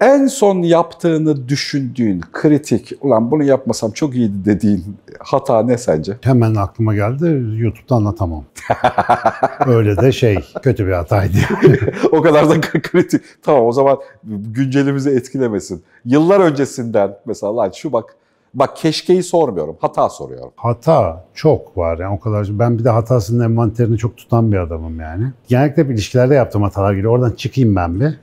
en son yaptığını düşündüğün kritik, ulan bunu yapmasam çok iyiydi dediğin hata ne sence? Hemen aklıma geldi, YouTube'da anlatamam. Öyle de şey, kötü bir hataydı. o kadar da kritik. Tamam o zaman güncelimizi etkilemesin. Yıllar öncesinden mesela lan şu bak, bak keşkeyi sormuyorum, hata soruyorum. Hata çok var yani o kadar. Ben bir de hatasının envanterini çok tutan bir adamım yani. Genellikle ilişkilerde yaptığım hatalar geliyor. Oradan çıkayım ben bir.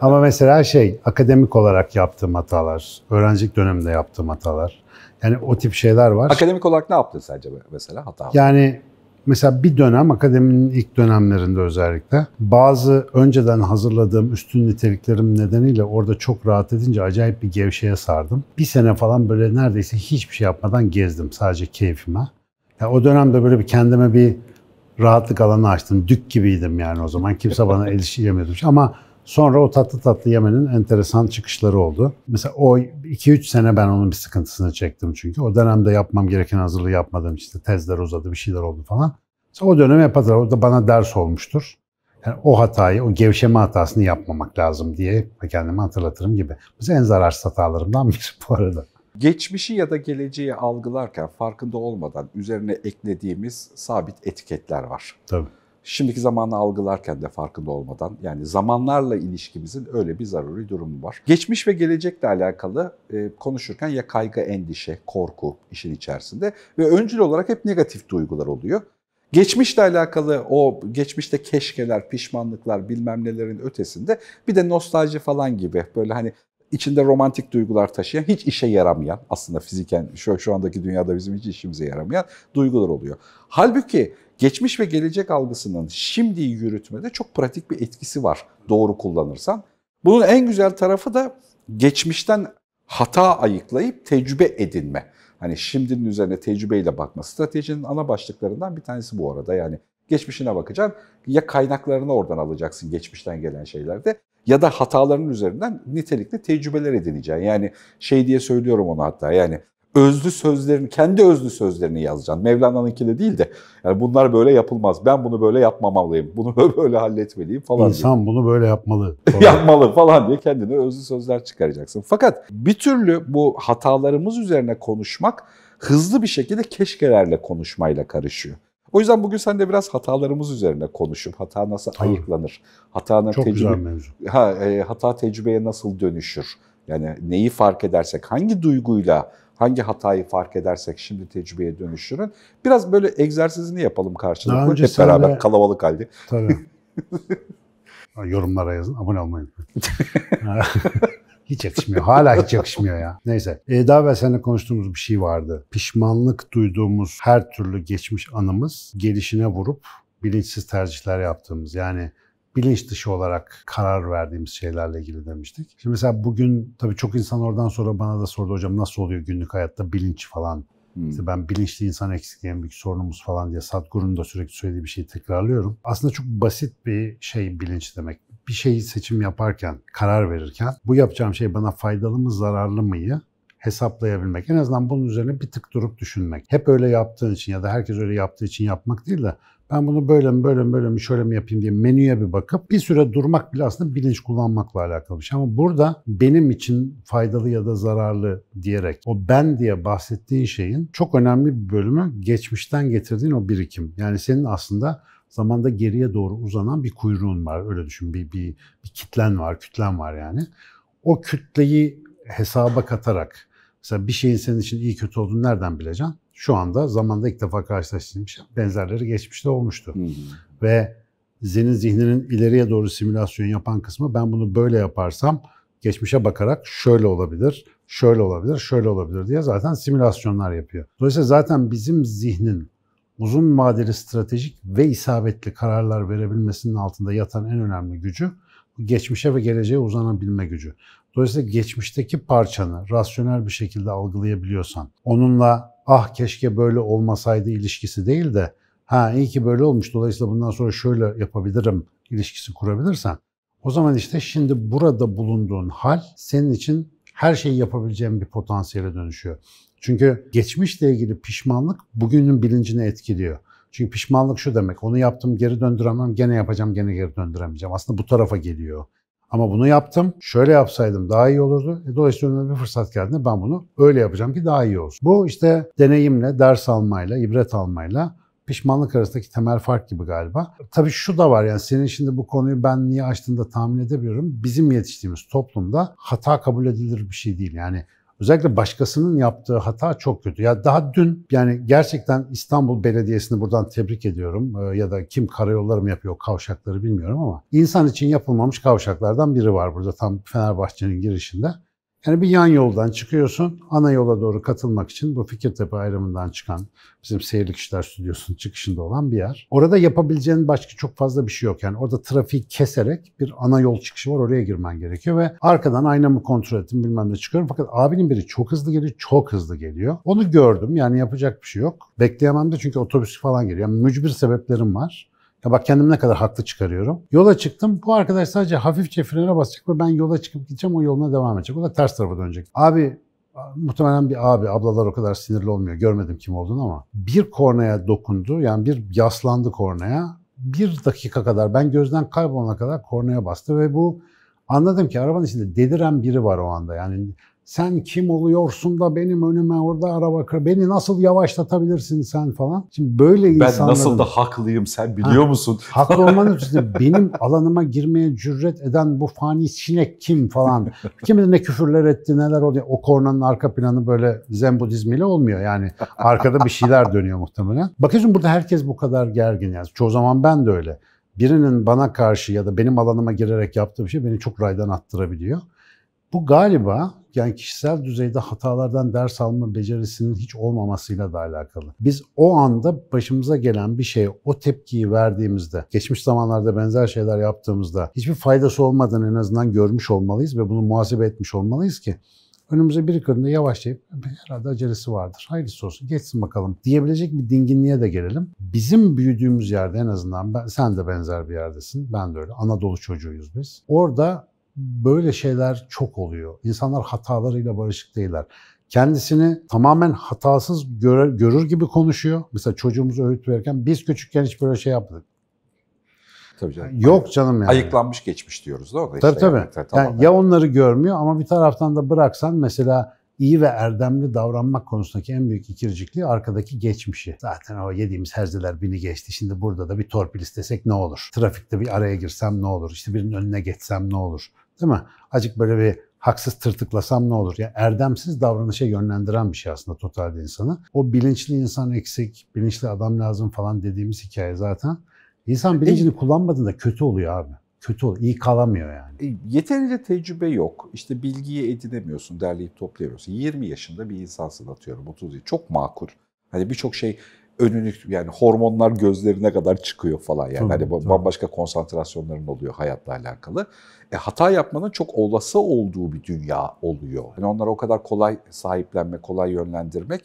Ama mesela şey, akademik olarak yaptığım hatalar, öğrencilik döneminde yaptığım hatalar. Yani o tip şeyler var. Akademik olarak ne yaptın sence mesela hata? Yani mesela bir dönem, akademinin ilk dönemlerinde özellikle bazı önceden hazırladığım üstün niteliklerim nedeniyle orada çok rahat edince acayip bir gevşeye sardım. Bir sene falan böyle neredeyse hiçbir şey yapmadan gezdim sadece keyfime. Yani o dönemde böyle bir kendime bir rahatlık alanı açtım. Dük gibiydim yani o zaman. Kimse bana erişemiyordu. Ama Sonra o tatlı tatlı yemenin enteresan çıkışları oldu. Mesela o 2-3 sene ben onun bir sıkıntısını çektim çünkü. O dönemde yapmam gereken hazırlığı yapmadım. işte tezler uzadı, bir şeyler oldu falan. Mesela o dönem yapadılar. O da bana ders olmuştur. Yani o hatayı, o gevşeme hatasını yapmamak lazım diye kendimi hatırlatırım gibi. Bu en zararsız hatalarımdan biri bu arada. Geçmişi ya da geleceği algılarken farkında olmadan üzerine eklediğimiz sabit etiketler var. Tabii şimdiki zamanı algılarken de farkında olmadan yani zamanlarla ilişkimizin öyle bir zaruri durumu var. Geçmiş ve gelecekle alakalı e, konuşurken ya kaygı, endişe, korku işin içerisinde ve öncül olarak hep negatif duygular oluyor. Geçmişle alakalı o geçmişte keşkeler, pişmanlıklar bilmem nelerin ötesinde bir de nostalji falan gibi böyle hani içinde romantik duygular taşıyan, hiç işe yaramayan, aslında fiziken şu, şu andaki dünyada bizim hiç işimize yaramayan duygular oluyor. Halbuki geçmiş ve gelecek algısının şimdiyi yürütmede çok pratik bir etkisi var doğru kullanırsan. Bunun en güzel tarafı da geçmişten hata ayıklayıp tecrübe edinme. Hani şimdinin üzerine tecrübeyle bakma. Stratejinin ana başlıklarından bir tanesi bu arada. Yani geçmişine bakacaksın. Ya kaynaklarını oradan alacaksın geçmişten gelen şeylerde ya da hatalarının üzerinden nitelikli tecrübeler edineceksin. Yani şey diye söylüyorum onu hatta yani özlü sözlerini, kendi özlü sözlerini yazacaksın. Mevlana'nınki de değil de. Yani bunlar böyle yapılmaz. Ben bunu böyle yapmamalıyım. Bunu böyle halletmeliyim falan İnsan diye. bunu böyle yapmalı. yapmalı falan diye kendine özlü sözler çıkaracaksın. Fakat bir türlü bu hatalarımız üzerine konuşmak hızlı bir şekilde keşkelerle konuşmayla karışıyor. O yüzden bugün sen de biraz hatalarımız üzerine konuşup hata nasıl Tabii. ayıklanır? hata Çok tecrübe, Ha, e, hata tecrübeye nasıl dönüşür? Yani neyi fark edersek, hangi duyguyla hangi hatayı fark edersek şimdi tecrübeye dönüşürün. Biraz böyle egzersizini yapalım karşılıklı. Hep senle... beraber kalabalık halde. Tabii. Yorumlara yazın, abone olmayı hiç yakışmıyor. Hala hiç yakışmıyor ya. Neyse. E, daha evvel seninle konuştuğumuz bir şey vardı. Pişmanlık duyduğumuz her türlü geçmiş anımız gelişine vurup bilinçsiz tercihler yaptığımız. Yani bilinç dışı olarak karar verdiğimiz şeylerle ilgili demiştik. Şimdi mesela bugün tabii çok insan oradan sonra bana da sordu hocam nasıl oluyor günlük hayatta bilinç falan. Hmm. İşte ben bilinçli insan eksikliği en sorunumuz falan diye Sadhguru'nun da sürekli söylediği bir şeyi tekrarlıyorum. Aslında çok basit bir şey bilinç demek bir şeyi seçim yaparken, karar verirken bu yapacağım şey bana faydalı mı, zararlı mıyı hesaplayabilmek. En azından bunun üzerine bir tık durup düşünmek. Hep öyle yaptığın için ya da herkes öyle yaptığı için yapmak değil de ben bunu böyle mi böyle mi böyle mi şöyle mi yapayım diye menüye bir bakıp bir süre durmak bile aslında bilinç kullanmakla alakalı bir şey. Ama burada benim için faydalı ya da zararlı diyerek o ben diye bahsettiğin şeyin çok önemli bir bölümü geçmişten getirdiğin o birikim. Yani senin aslında zamanda geriye doğru uzanan bir kuyruğun var. Öyle düşün bir, bir, bir kitlen var, kütlen var yani. O kütleyi hesaba katarak Mesela bir şeyin senin için iyi kötü olduğunu nereden bileceksin? Şu anda zamanda ilk defa karşılaştırmış şey benzerleri geçmişte olmuştu. Hı hı. Ve senin zihninin ileriye doğru simülasyon yapan kısmı ben bunu böyle yaparsam geçmişe bakarak şöyle olabilir, şöyle olabilir, şöyle olabilir diye zaten simülasyonlar yapıyor. Dolayısıyla zaten bizim zihnin uzun vadeli stratejik ve isabetli kararlar verebilmesinin altında yatan en önemli gücü geçmişe ve geleceğe uzanabilme gücü. Dolayısıyla geçmişteki parçanı rasyonel bir şekilde algılayabiliyorsan, onunla ah keşke böyle olmasaydı ilişkisi değil de ha iyi ki böyle olmuş dolayısıyla bundan sonra şöyle yapabilirim ilişkisi kurabilirsen o zaman işte şimdi burada bulunduğun hal senin için her şeyi yapabileceğin bir potansiyele dönüşüyor. Çünkü geçmişle ilgili pişmanlık bugünün bilincini etkiliyor. Çünkü pişmanlık şu demek, onu yaptım geri döndüremem, gene yapacağım gene geri döndüremeyeceğim. Aslında bu tarafa geliyor. Ama bunu yaptım. Şöyle yapsaydım daha iyi olurdu. E, dolayısıyla önüme bir fırsat geldiğinde ben bunu öyle yapacağım ki daha iyi olsun. Bu işte deneyimle, ders almayla, ibret almayla pişmanlık arasındaki temel fark gibi galiba. Tabii şu da var yani senin şimdi bu konuyu ben niye açtığında tahmin edebiliyorum. Bizim yetiştiğimiz toplumda hata kabul edilir bir şey değil. Yani Özellikle başkasının yaptığı hata çok kötü. Ya daha dün yani gerçekten İstanbul Belediyesi'ni buradan tebrik ediyorum. Ee, ya da kim karayolları mı yapıyor kavşakları bilmiyorum ama insan için yapılmamış kavşaklardan biri var burada tam Fenerbahçe'nin girişinde. Yani bir yan yoldan çıkıyorsun, ana yola doğru katılmak için bu Fikirtepe ayrımından çıkan bizim Seyirlik İşler Stüdyosu'nun çıkışında olan bir yer. Orada yapabileceğin başka çok fazla bir şey yok. Yani orada trafiği keserek bir ana yol çıkışı var, oraya girmen gerekiyor ve arkadan aynamı kontrol ettim bilmem ne çıkıyorum. Fakat abinin biri çok hızlı geliyor, çok hızlı geliyor. Onu gördüm yani yapacak bir şey yok. Bekleyemem de çünkü otobüs falan geliyor. Yani mücbir sebeplerim var. Ya bak kendimi ne kadar haklı çıkarıyorum. Yola çıktım. Bu arkadaş sadece hafifçe frene basacak ve ben yola çıkıp gideceğim. O yoluna devam edecek. O da ters tarafa dönecek. Abi muhtemelen bir abi, ablalar o kadar sinirli olmuyor. Görmedim kim olduğunu ama bir kornaya dokundu. Yani bir yaslandı kornaya. Bir dakika kadar ben gözden kaybolana kadar kornaya bastı ve bu anladım ki arabanın içinde deliren biri var o anda. Yani sen kim oluyorsun da benim önüme orada araba kır. Beni nasıl yavaşlatabilirsin sen falan. Şimdi böyle ben insanların... Ben nasıl da haklıyım sen biliyor ha, musun? Haklı olmanın üstüne benim alanıma girmeye cüret eden bu fani sinek kim falan. kim ne küfürler etti neler oluyor. O kornanın arka planı böyle zen budizmiyle olmuyor yani. Arkada bir şeyler dönüyor muhtemelen. Bakıyorsun burada herkes bu kadar gergin. Yani çoğu zaman ben de öyle. Birinin bana karşı ya da benim alanıma girerek yaptığı bir şey beni çok raydan attırabiliyor. Bu galiba yani kişisel düzeyde hatalardan ders alma becerisinin hiç olmamasıyla da alakalı. Biz o anda başımıza gelen bir şeye o tepkiyi verdiğimizde, geçmiş zamanlarda benzer şeyler yaptığımızda hiçbir faydası olmadan en azından görmüş olmalıyız ve bunu muhasebe etmiş olmalıyız ki önümüze bir kırında yavaşlayıp herhalde acelesi vardır. Hayırlısı olsun geçsin bakalım diyebilecek bir dinginliğe de gelelim. Bizim büyüdüğümüz yerde en azından ben, sen de benzer bir yerdesin. Ben de öyle. Anadolu çocuğuyuz biz. Orada böyle şeyler çok oluyor. İnsanlar hatalarıyla barışık değiller. Kendisini tamamen hatasız görür, görür gibi konuşuyor. Mesela çocuğumuza öğüt verirken biz küçükken hiç böyle şey yapmadık. Tabii canım. Yok canım yani. Ayıklanmış geçmiş diyoruz da orada tabii, işte. Tabii yani, Tamam. Yani ya onları görmüyor ama bir taraftan da bıraksan mesela iyi ve erdemli davranmak konusundaki en büyük ikircikliği arkadaki geçmişi. Zaten o yediğimiz herzeler bini geçti. Şimdi burada da bir torpil istesek ne olur? Trafikte bir araya girsem ne olur? İşte birinin önüne geçsem ne olur? Değil mi? Acık böyle bir haksız tırtıklasam ne olur? Ya erdemsiz davranışa yönlendiren bir şey aslında totalde insanı. O bilinçli insan eksik, bilinçli adam lazım falan dediğimiz hikaye zaten. İnsan e, bilincini e, kullanmadığında kötü oluyor abi. Kötü oluyor, iyi kalamıyor yani. E, yeterince tecrübe yok. İşte bilgiyi edinemiyorsun, derleyip toplayamıyorsun. 20 yaşında bir insansın atıyorum, 30 yıl. Çok makul. Hani birçok şey önünü yani hormonlar gözlerine kadar çıkıyor falan yani. Tabii, hani tabii. bambaşka konsantrasyonların oluyor hayatla alakalı. E, hata yapmanın çok olası olduğu bir dünya oluyor. Yani onlara o kadar kolay sahiplenme, kolay yönlendirmek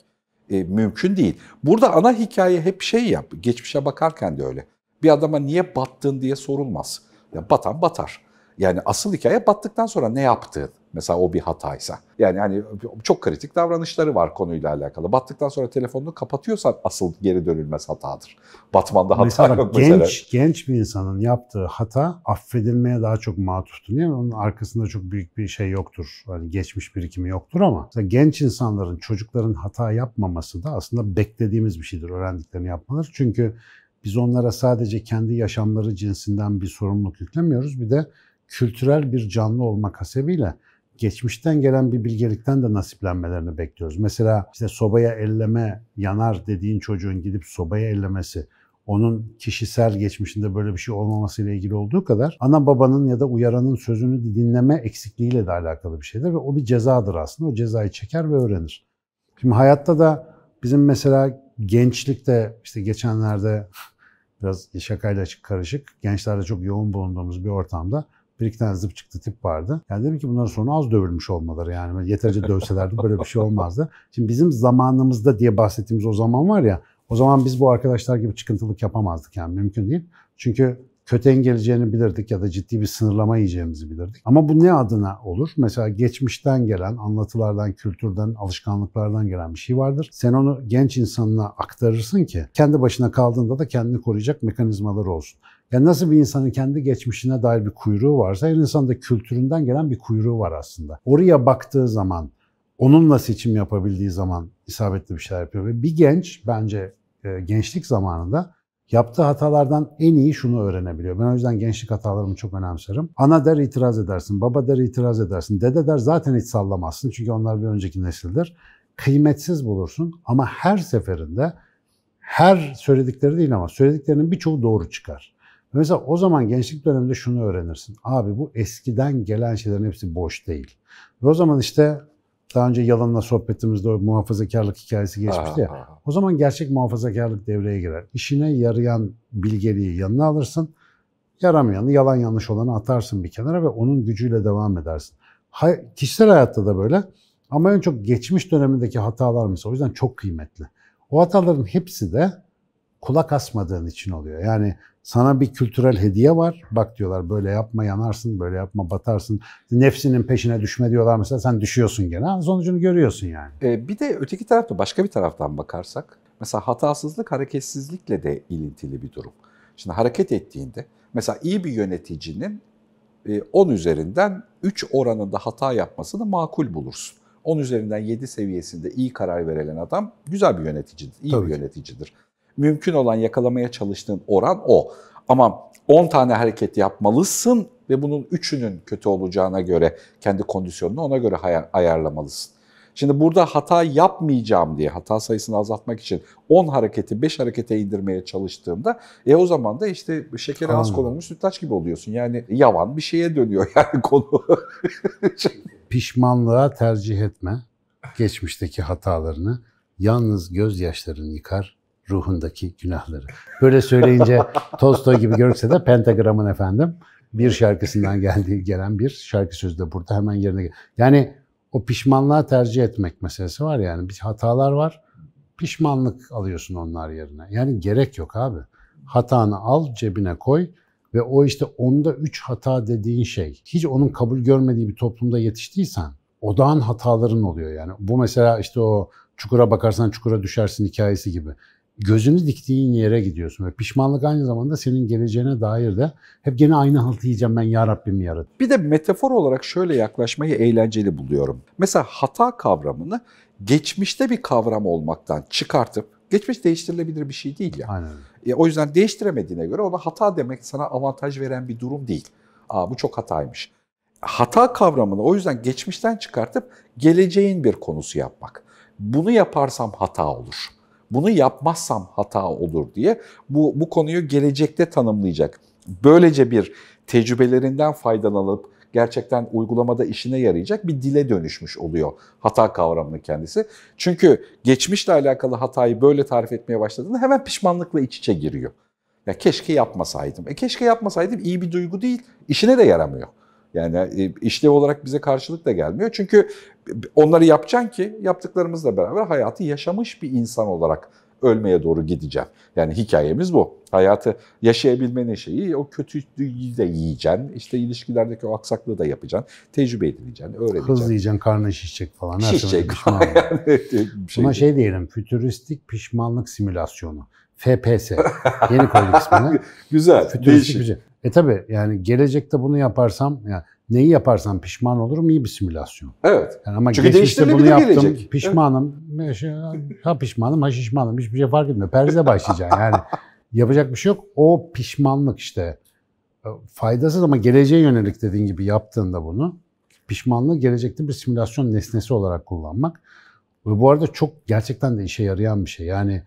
e, mümkün değil. Burada ana hikaye hep şey yap. Geçmişe bakarken de öyle. Bir adama niye battın diye sorulmaz. Yani batan batar. Yani asıl hikaye battıktan sonra ne yaptığın. Mesela o bir hataysa. Yani hani çok kritik davranışları var konuyla alakalı. Battıktan sonra telefonunu kapatıyorsan asıl geri dönülmez hatadır. Batmanda hata mesela yok genç, mesela. Genç bir insanın yaptığı hata affedilmeye daha çok matuftur. Niye? Onun arkasında çok büyük bir şey yoktur. Yani geçmiş birikimi yoktur ama genç insanların, çocukların hata yapmaması da aslında beklediğimiz bir şeydir. Öğrendiklerini yapmaları. Çünkü biz onlara sadece kendi yaşamları cinsinden bir sorumluluk yüklemiyoruz. Bir de kültürel bir canlı olmak hasebiyle geçmişten gelen bir bilgelikten de nasiplenmelerini bekliyoruz. Mesela işte sobaya elleme yanar dediğin çocuğun gidip sobaya ellemesi onun kişisel geçmişinde böyle bir şey olmaması ile ilgili olduğu kadar ana babanın ya da uyaranın sözünü dinleme eksikliğiyle de alakalı bir şeydir ve o bir cezadır aslında. O cezayı çeker ve öğrenir. Şimdi hayatta da bizim mesela gençlikte işte geçenlerde biraz şakayla açık karışık gençlerde çok yoğun bulunduğumuz bir ortamda bir iki tane zıp çıktı tip vardı. Yani dedim ki bunların sonra az dövülmüş olmaları yani yeterince dövselerdi böyle bir şey olmazdı. Şimdi bizim zamanımızda diye bahsettiğimiz o zaman var ya o zaman biz bu arkadaşlar gibi çıkıntılık yapamazdık yani mümkün değil. Çünkü köten geleceğini bilirdik ya da ciddi bir sınırlama yiyeceğimizi bilirdik. Ama bu ne adına olur? Mesela geçmişten gelen, anlatılardan, kültürden, alışkanlıklardan gelen bir şey vardır. Sen onu genç insanına aktarırsın ki kendi başına kaldığında da kendini koruyacak mekanizmalar olsun. Yani nasıl bir insanın kendi geçmişine dair bir kuyruğu varsa her insanın da kültüründen gelen bir kuyruğu var aslında. Oraya baktığı zaman, onunla seçim yapabildiği zaman isabetli bir şeyler yapıyor. Ve bir genç bence e, gençlik zamanında yaptığı hatalardan en iyi şunu öğrenebiliyor. Ben o yüzden gençlik hatalarımı çok önemserim. Ana der itiraz edersin, baba der itiraz edersin, dede der zaten hiç sallamazsın çünkü onlar bir önceki nesildir. Kıymetsiz bulursun ama her seferinde her söyledikleri değil ama söylediklerinin birçoğu doğru çıkar. Mesela o zaman gençlik döneminde şunu öğrenirsin. Abi bu eskiden gelen şeylerin hepsi boş değil. Ve o zaman işte daha önce yalanla sohbetimizde o muhafazakarlık hikayesi geçmişti ya. O zaman gerçek muhafazakarlık devreye girer. İşine yarayan bilgeliği yanına alırsın. Yaramayanı, yalan yanlış olanı atarsın bir kenara ve onun gücüyle devam edersin. Hay kişisel hayatta da böyle. Ama en çok geçmiş dönemindeki hatalar mesela o yüzden çok kıymetli. O hataların hepsi de kulak asmadığın için oluyor. Yani sana bir kültürel hediye var. Bak diyorlar böyle yapma yanarsın, böyle yapma batarsın. Nefsinin peşine düşme diyorlar mesela sen düşüyorsun gene. Sonucunu görüyorsun yani. Ee, bir de öteki tarafta başka bir taraftan bakarsak mesela hatasızlık hareketsizlikle de ilintili bir durum. Şimdi hareket ettiğinde mesela iyi bir yöneticinin 10 e, üzerinden 3 oranında hata yapmasını makul bulursun. 10 üzerinden 7 seviyesinde iyi karar verilen adam güzel bir yöneticidir, iyi Tabii bir yöneticidir mümkün olan yakalamaya çalıştığın oran o. Ama 10 tane hareket yapmalısın ve bunun üçünün kötü olacağına göre kendi kondisyonunu ona göre ayarlamalısın. Şimdi burada hata yapmayacağım diye hata sayısını azaltmak için 10 hareketi 5 harekete indirmeye çalıştığımda e o zaman da işte şekeri az konulmuş sütlaç gibi oluyorsun. Yani yavan bir şeye dönüyor yani konu. Pişmanlığa tercih etme geçmişteki hatalarını. Yalnız gözyaşların yıkar ruhundaki günahları. Böyle söyleyince Tolstoy gibi görükse de Pentagram'ın efendim bir şarkısından geldiği gelen bir şarkı sözü de burada hemen yerine gel. Yani o pişmanlığa tercih etmek meselesi var yani. Bir hatalar var. Pişmanlık alıyorsun onlar yerine. Yani gerek yok abi. Hatanı al cebine koy ve o işte onda üç hata dediğin şey. Hiç onun kabul görmediği bir toplumda yetiştiysen odağın hataların oluyor yani. Bu mesela işte o çukura bakarsan çukura düşersin hikayesi gibi gözünü diktiğin yere gidiyorsun. Ve pişmanlık aynı zamanda senin geleceğine dair de hep gene aynı haltı yiyeceğim ben ya Rabbim yarat. Bir de metafor olarak şöyle yaklaşmayı eğlenceli buluyorum. Mesela hata kavramını geçmişte bir kavram olmaktan çıkartıp Geçmiş değiştirilebilir bir şey değil ya. Aynen. E, o yüzden değiştiremediğine göre ona hata demek sana avantaj veren bir durum değil. Aa bu çok hataymış. Hata kavramını o yüzden geçmişten çıkartıp geleceğin bir konusu yapmak. Bunu yaparsam hata olur. Bunu yapmazsam hata olur diye bu, bu konuyu gelecekte tanımlayacak. Böylece bir tecrübelerinden faydalanıp gerçekten uygulamada işine yarayacak bir dile dönüşmüş oluyor hata kavramının kendisi. Çünkü geçmişle alakalı hatayı böyle tarif etmeye başladığında hemen pişmanlıkla iç içe giriyor. Ya keşke yapmasaydım. E keşke yapmasaydım iyi bir duygu değil, İşine de yaramıyor. Yani e, işlev olarak bize karşılık da gelmiyor. Çünkü onları yapacaksın ki yaptıklarımızla beraber hayatı yaşamış bir insan olarak ölmeye doğru gideceğim. Yani hikayemiz bu. Hayatı yaşayabilmenin şeyi o kötülüğü de yiyeceksin. İşte ilişkilerdeki o aksaklığı da yapacaksın. Tecrübe edineceksin, öğreneceksin. Hızlı yiyeceksin, karnın şişecek falan. Her şişecek. yani, şey Buna şey diyelim, fütüristik pişmanlık simülasyonu. FPS. Yeni koyduk ismini. Güzel. Fütüristik değişik. Güzel. E tabi yani gelecekte bunu yaparsam yani neyi yaparsam pişman olurum iyi bir simülasyon. Evet. Yani ama Çünkü geçmişte bunu yaptım gelecek. pişmanım. Evet. Ha pişmanım ha şişmanım hiçbir şey fark etmiyor. Perize başlayacağım yani. Yapacak bir şey yok. O pişmanlık işte e, faydasız ama geleceğe yönelik dediğin gibi yaptığında bunu pişmanlığı gelecekte bir simülasyon nesnesi olarak kullanmak. Ve bu arada çok gerçekten de işe yarayan bir şey. Yani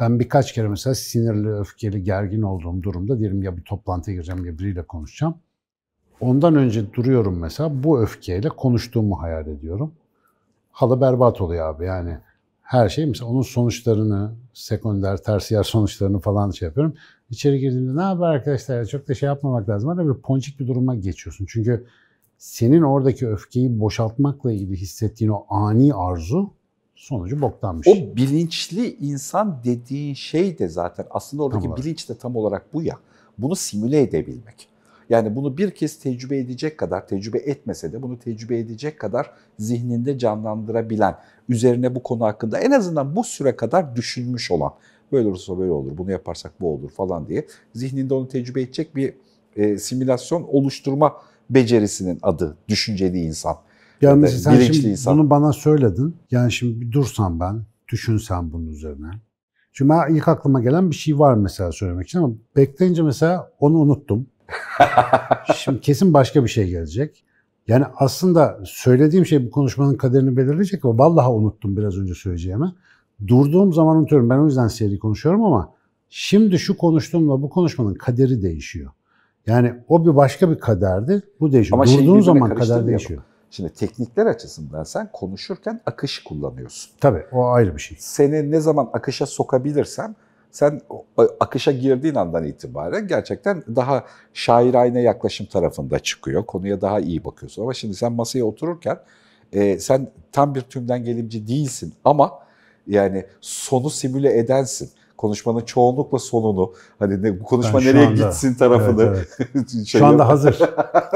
ben birkaç kere mesela sinirli, öfkeli, gergin olduğum durumda diyelim ya bir toplantıya gireceğim ya biriyle konuşacağım. Ondan önce duruyorum mesela bu öfkeyle konuştuğumu hayal ediyorum. Hala berbat oluyor abi yani. Her şey mesela onun sonuçlarını, sekonder, tersiyer sonuçlarını falan şey yapıyorum. İçeri girdiğimde ne haber arkadaşlar çok da şey yapmamak lazım. Hani bir ponçik bir duruma geçiyorsun. Çünkü senin oradaki öfkeyi boşaltmakla ilgili hissettiğin o ani arzu sonucu boktanmış. O bilinçli insan dediğin şey de zaten aslında oradaki bilinç de tam olarak bu ya. Bunu simüle edebilmek. Yani bunu bir kez tecrübe edecek kadar, tecrübe etmese de bunu tecrübe edecek kadar zihninde canlandırabilen, üzerine bu konu hakkında en azından bu süre kadar düşünmüş olan, böyle olursa böyle olur, bunu yaparsak bu olur falan diye zihninde onu tecrübe edecek bir e, simülasyon oluşturma becerisinin adı düşünceli insan. Yani mesela sen şimdi insan. bunu bana söyledin. Yani şimdi bir dursam ben, düşünsem bunun üzerine. Şimdi ben ilk aklıma gelen bir şey var mesela söylemek için ama bekleyince mesela onu unuttum. şimdi kesin başka bir şey gelecek. Yani aslında söylediğim şey bu konuşmanın kaderini belirleyecek ama vallahi unuttum biraz önce söyleyeceğimi. Durduğum zaman unutuyorum. Ben o yüzden seri konuşuyorum ama şimdi şu konuştuğumla bu konuşmanın kaderi değişiyor. Yani o bir başka bir kaderdi. Bu değişiyor. Ama şey Durduğun zaman kader değişiyor. Şimdi teknikler açısından sen konuşurken akışı kullanıyorsun. Tabii o ayrı bir şey. Seni ne zaman akışa sokabilirsem sen akışa girdiğin andan itibaren gerçekten daha şairane yaklaşım tarafında çıkıyor. Konuya daha iyi bakıyorsun. Ama şimdi sen masaya otururken e, sen tam bir tümden gelimci değilsin ama yani sonu simüle edensin konuşmanın çoğunlukla sonunu hani ne, bu konuşma ben nereye anda, gitsin tarafını. Evet, evet. şey şu anda hazır.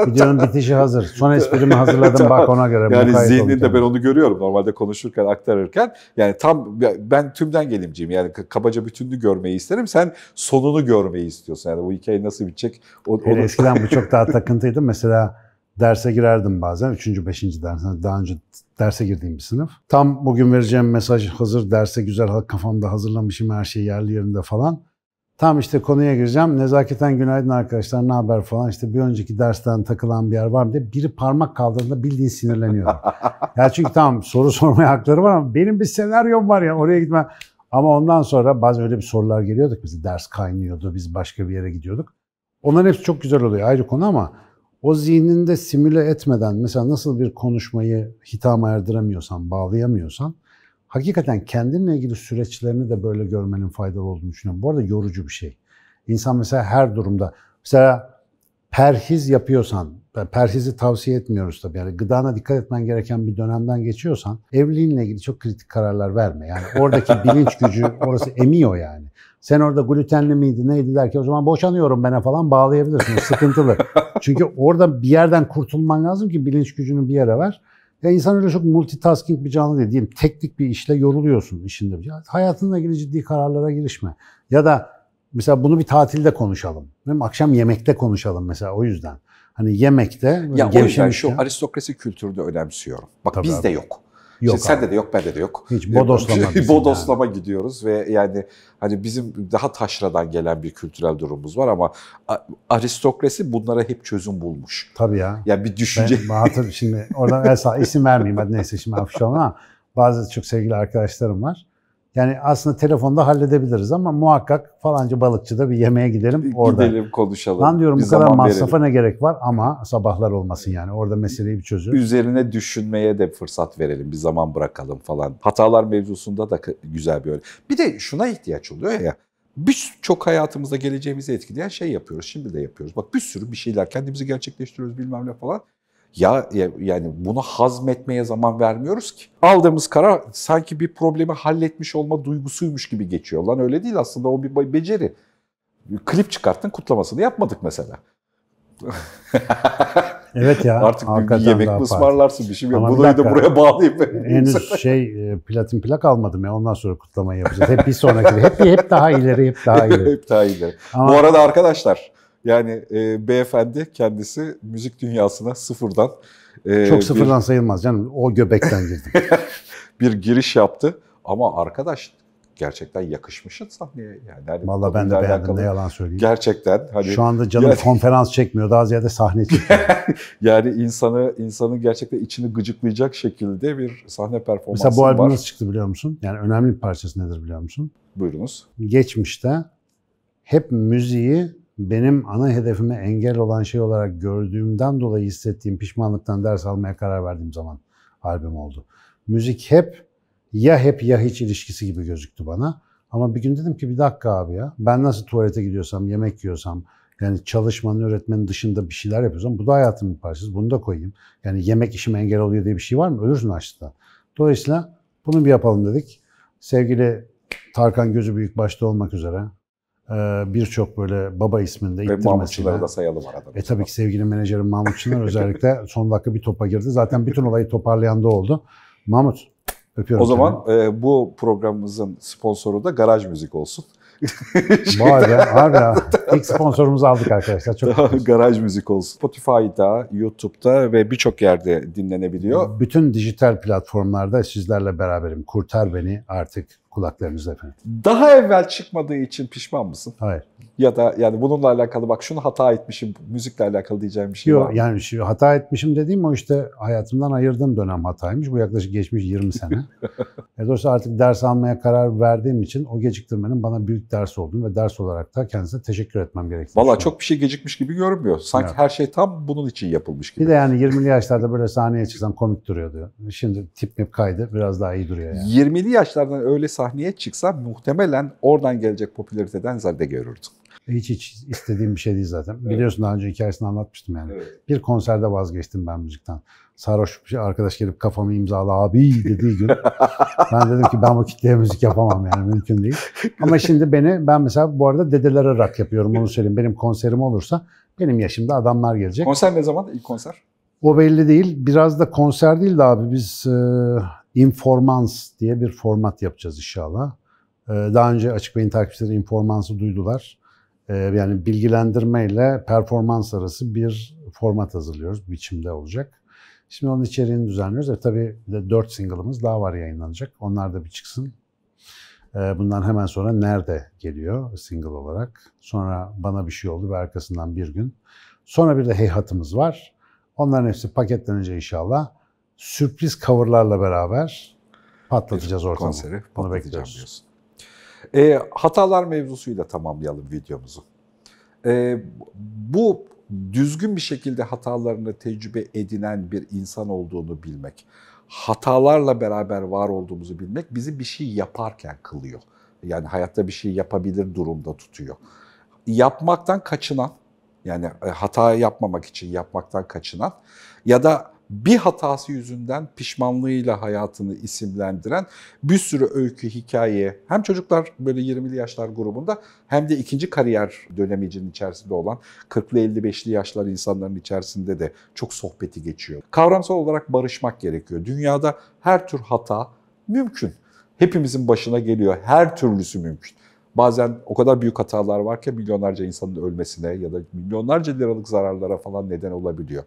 Videonun bitişi hazır. Son esprimi hazırladım tamam. bak ona göre. Yani zihninde ben onu görüyorum normalde konuşurken aktarırken. Yani tam ben tümden gelimciyim. Yani kabaca bütününü görmeyi isterim. Sen sonunu görmeyi istiyorsun. Yani bu hikaye nasıl bitecek? O, onu... Eskiden bu çok daha takıntıydı. Mesela derse girerdim bazen. Üçüncü, beşinci dersen hani daha önce derse girdiğim bir sınıf. Tam bugün vereceğim mesaj hazır, derse güzel kafamda hazırlamışım her şey yerli yerinde falan. Tam işte konuya gireceğim. Nezaketen günaydın arkadaşlar ne haber falan işte bir önceki dersten takılan bir yer var mı diye biri parmak kaldırdığında bildiğin sinirleniyor. ya çünkü tamam soru sormaya hakları var ama benim bir senaryom var ya oraya gitme. Ama ondan sonra bazen öyle bir sorular geliyorduk bizi ders kaynıyordu biz başka bir yere gidiyorduk. Onların hepsi çok güzel oluyor ayrı konu ama o zihninde simüle etmeden mesela nasıl bir konuşmayı hitama erdiremiyorsan, bağlayamıyorsan hakikaten kendinle ilgili süreçlerini de böyle görmenin faydalı olduğunu düşünüyorum. Bu arada yorucu bir şey. İnsan mesela her durumda mesela perhiz yapıyorsan, perhizi tavsiye etmiyoruz tabii. Yani gıdana dikkat etmen gereken bir dönemden geçiyorsan evliliğinle ilgili çok kritik kararlar verme. Yani oradaki bilinç gücü orası emiyor yani. Sen orada glutenli miydi neydi der ki o zaman boşanıyorum bana falan bağlayabilirsiniz. Sıkıntılı. Çünkü orada bir yerden kurtulman lazım ki bilinç gücünün bir yere var. Ya insan öyle çok multitasking bir canlı değil. Diyelim teknik bir işle yoruluyorsun işinde. Ya hayatınla ilgili ciddi kararlara girişme. Ya da mesela bunu bir tatilde konuşalım. Değil Akşam yemekte konuşalım mesela o yüzden. Hani yemekte. Ya o yüzden şu aristokrasi kültürde önemsiyorum. Bak bizde abi. yok. Yok Şimdi sende de yok, bende de yok. Hiç bodoslama. bodoslama yani. gidiyoruz ve yani hani bizim daha taşradan gelen bir kültürel durumumuz var ama aristokrasi bunlara hep çözüm bulmuş. Tabii ya. Ya yani bir düşünce. Ben, şimdi oradan Elsa isim vermeyeyim hadi neyse şimdi hafif ama bazı çok sevgili arkadaşlarım var. Yani aslında telefonda halledebiliriz ama muhakkak falanca balıkçıda bir yemeğe gidelim orada. Gidelim konuşalım. Lan diyorum bir bu kadar masrafa verelim. ne gerek var ama sabahlar olmasın yani orada meseleyi bir çözün. Üzerine düşünmeye de fırsat verelim bir zaman bırakalım falan. Hatalar mevzusunda da güzel bir öyle. Bir de şuna ihtiyaç oluyor ya birçok hayatımızda geleceğimizi etkileyen şey yapıyoruz. Şimdi de yapıyoruz. Bak bir sürü bir şeyler kendimizi gerçekleştiriyoruz bilmem ne falan. Ya yani bunu hazmetmeye zaman vermiyoruz ki. Aldığımız karar sanki bir problemi halletmiş olma duygusuymuş gibi geçiyor. Lan öyle değil aslında o bir beceri. Klip çıkarttın kutlamasını yapmadık mesela. evet ya. Artık bir yemek mi ısmarlarsın bir şey. Ama Bunu da buraya bağlayayım. Henüz şey e, platin plak almadım ya. Ondan sonra kutlamayı yapacağız. Hep bir sonraki. hep, hep daha ileri, hep daha ileri. hep daha ileri. Ama... Bu arada arkadaşlar yani e, beyefendi kendisi müzik dünyasına sıfırdan... E, Çok sıfırdan bir, sayılmaz canım. O göbekten girdi. bir giriş yaptı. Ama arkadaş gerçekten yakışmışsın sahneye. Yani hani Vallahi ben de beğendim ne yalan söyleyeyim. Gerçekten hani şu anda canım yani, konferans çekmiyor daha ziyade sahne çekiyor. yani insanı insanın gerçekten içini gıcıklayacak şekilde bir sahne performansı var. Mesela bu albüm nasıl çıktı biliyor musun? Yani önemli bir parçası nedir biliyor musun? Buyurunuz. Geçmişte hep müziği benim ana hedefime engel olan şey olarak gördüğümden dolayı hissettiğim pişmanlıktan ders almaya karar verdiğim zaman albüm oldu. Müzik hep ya hep ya hiç ilişkisi gibi gözüktü bana. Ama bir gün dedim ki bir dakika abi ya. Ben nasıl tuvalete gidiyorsam, yemek yiyorsam, yani çalışmanın, öğretmenin dışında bir şeyler yapıyorsam bu da hayatımın bir parçası. Bunu da koyayım. Yani yemek işime engel oluyor diye bir şey var mı? Ölürsün açlıktan. Dolayısıyla bunu bir yapalım dedik. Sevgili Tarkan Gözü Büyük başta olmak üzere ee, birçok böyle baba isminde Ve Mahmutçıları da sayalım arada. E tabii ki sevgili menajerim Mahmut Çınar özellikle son dakika bir topa girdi. Zaten bütün olayı toparlayan da oldu. Mahmut öpüyorum O zaman e, bu programımızın sponsoru da Garaj Müzik olsun. Vay be harbi İlk sponsorumuzu aldık arkadaşlar. Çok tamam, Garaj Müzik olsun. Spotify'da, YouTube'da ve birçok yerde dinlenebiliyor. Bütün dijital platformlarda sizlerle beraberim. Kurtar beni artık kulaklarınızda efendim. Daha evvel çıkmadığı için pişman mısın? Hayır. Ya da yani bununla alakalı bak şunu hata etmişim, müzikle alakalı diyeceğim bir şey Yok, var. yani şu hata etmişim dediğim o işte hayatımdan ayırdığım dönem hataymış. Bu yaklaşık geçmiş 20 sene. e dolayısıyla artık ders almaya karar verdiğim için o geciktirmenin bana büyük ders olduğunu ve ders olarak da kendisine teşekkür üretmem gerekti. Valla çok bir şey gecikmiş gibi görünmüyor. Sanki evet. her şey tam bunun için yapılmış gibi. Bir de yani 20'li yaşlarda böyle sahneye çıksan komik duruyordu. Şimdi tip mip kaydı biraz daha iyi duruyor yani. 20'li yaşlardan öyle sahneye çıksa muhtemelen oradan gelecek popülariteden zerre görürdün. Hiç hiç istediğim bir şey değil zaten. Evet. Biliyorsun daha önce hikayesini anlatmıştım yani. Evet. Bir konserde vazgeçtim ben müzikten. Sarhoş bir arkadaş gelip kafamı imzala abi dediği gün ben dedim ki ben bu kitleye müzik yapamam yani mümkün değil. Ama şimdi beni ben mesela bu arada dedelere rak yapıyorum onu söyleyeyim. Benim konserim olursa benim yaşımda adamlar gelecek. Konser ne zaman ilk konser? O belli değil. Biraz da konser değil de abi biz e, Informans diye bir format yapacağız inşallah. E, daha önce Açık Beyin takipçileri Informans'ı duydular. Ee, yani bilgilendirme ile performans arası bir format hazırlıyoruz. Biçimde olacak. Şimdi onun içeriğini düzenliyoruz. E tabii de 4 single'ımız daha var yayınlanacak. Onlar da bir çıksın. Ee, bundan hemen sonra Nerede geliyor single olarak. Sonra Bana Bir Şey Oldu ve arkasından Bir Gün. Sonra bir de Heyhatımız var. Onların hepsi paketlenince inşallah sürpriz coverlarla beraber patlatacağız ortamı. Konseri Bunu bekliyoruz. Diyorsun. E, hatalar mevzusuyla tamamlayalım videomuzu. E, bu düzgün bir şekilde hatalarını tecrübe edinen bir insan olduğunu bilmek, hatalarla beraber var olduğumuzu bilmek bizi bir şey yaparken kılıyor. Yani hayatta bir şey yapabilir durumda tutuyor. Yapmaktan kaçınan, yani e, hata yapmamak için yapmaktan kaçınan ya da bir hatası yüzünden pişmanlığıyla hayatını isimlendiren bir sürü öykü, hikaye hem çocuklar böyle 20'li yaşlar grubunda hem de ikinci kariyer dönemi için içerisinde olan 40'lı 55'li yaşlar insanların içerisinde de çok sohbeti geçiyor. Kavramsal olarak barışmak gerekiyor. Dünyada her tür hata mümkün. Hepimizin başına geliyor. Her türlüsü mümkün. Bazen o kadar büyük hatalar var ki milyonlarca insanın ölmesine ya da milyonlarca liralık zararlara falan neden olabiliyor.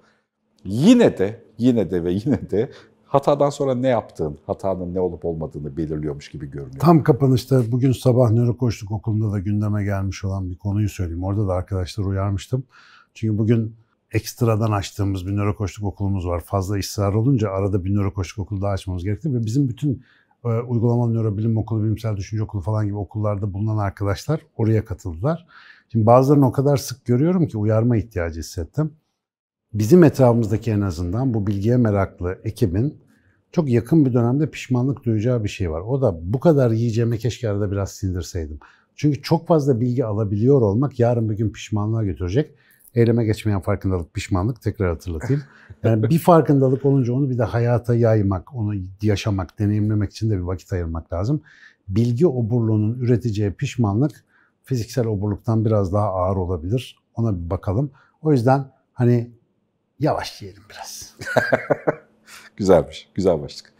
Yine de, yine de ve yine de hatadan sonra ne yaptığın, hatanın ne olup olmadığını belirliyormuş gibi görünüyor. Tam kapanışta bugün sabah nörokoçluk okulunda da gündeme gelmiş olan bir konuyu söyleyeyim. Orada da arkadaşlar uyarmıştım. Çünkü bugün ekstradan açtığımız bir nörokoçluk okulumuz var. Fazla ısrar olunca arada bir nörokoçluk okulu daha açmamız gerekti ve bizim bütün e, uygulamalı nörobilim okulu, bilimsel düşünce okulu falan gibi okullarda bulunan arkadaşlar oraya katıldılar. Şimdi bazılarını o kadar sık görüyorum ki uyarma ihtiyacı hissettim bizim etrafımızdaki en azından bu bilgiye meraklı ekibin çok yakın bir dönemde pişmanlık duyacağı bir şey var. O da bu kadar yiyeceğime keşke arada biraz sindirseydim. Çünkü çok fazla bilgi alabiliyor olmak yarın bir gün pişmanlığa götürecek. Eyleme geçmeyen farkındalık, pişmanlık tekrar hatırlatayım. Yani bir farkındalık olunca onu bir de hayata yaymak, onu yaşamak, deneyimlemek için de bir vakit ayırmak lazım. Bilgi oburluğunun üreteceği pişmanlık fiziksel oburluktan biraz daha ağır olabilir. Ona bir bakalım. O yüzden hani yavaş yiyelim biraz. Güzelmiş. Güzel başlık.